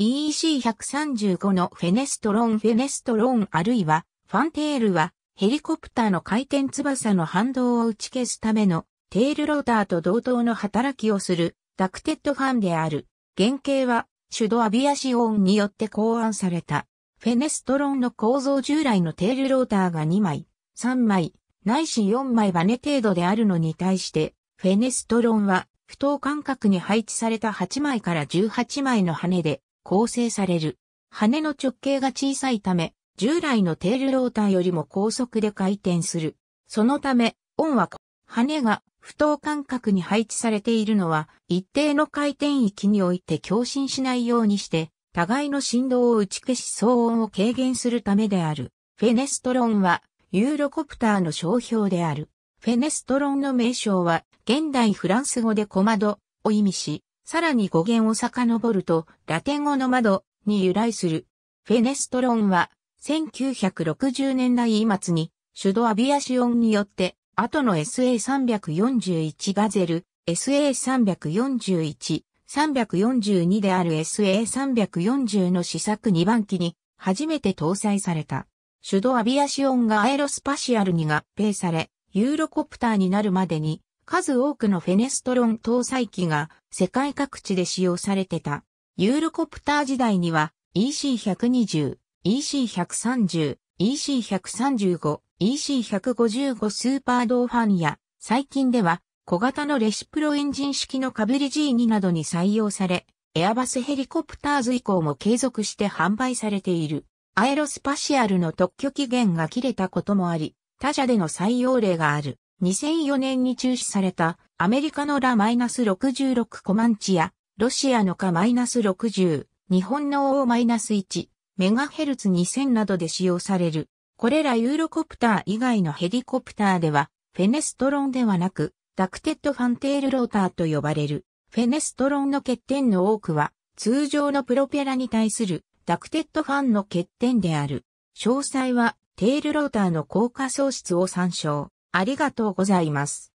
EEC135 のフェネストロンフェネストロンあるいはファンテールはヘリコプターの回転翼の反動を打ち消すためのテールローターと同等の働きをするダクテッドファンである。原型は手動アビアシオンによって考案された。フェネストロンの構造従来のテールローターが2枚、3枚、ないし4枚バネ程度であるのに対して、フェネストロンは不等間隔に配置された8枚から18枚の羽で構成される。羽の直径が小さいため、従来のテールローターよりも高速で回転する。そのため、音は羽が不等間隔に配置されているのは、一定の回転域において共振しないようにして、互いの振動を打ち消し騒音を軽減するためである。フェネストロンは、ユーロコプターの商標である。フェネストロンの名称は、現代フランス語で小窓を意味し、さらに語源を遡ると、ラテン語の窓に由来する。フェネストロンは、1960年代末に、手動アビアシオンによって、後の SA341 ガゼル、SA341、342である SA340 の試作2番機に、初めて搭載された。手動アビアシオンがアエロスパシアルに合併され、ユーロコプターになるまでに、数多くのフェネストロン搭載機が世界各地で使用されてた。ユーロコプター時代には EC120、EC130、EC135、EC155 スーパードーファンや最近では小型のレシプロエンジン式のカブリ G2 などに採用され、エアバスヘリコプターズ以降も継続して販売されている。アエロスパシアルの特許期限が切れたこともあり、他社での採用例がある。2004年に中止されたアメリカのラ -66 コマンチやロシアのカ -60、日本の O-1、メガヘルツ2000などで使用される。これらユーロコプター以外のヘリコプターでは、フェネストロンではなく、ダクテッドファンテールローターと呼ばれる。フェネストロンの欠点の多くは、通常のプロペラに対するダクテッドファンの欠点である。詳細は、テールローターの効果喪失を参照。ありがとうございます。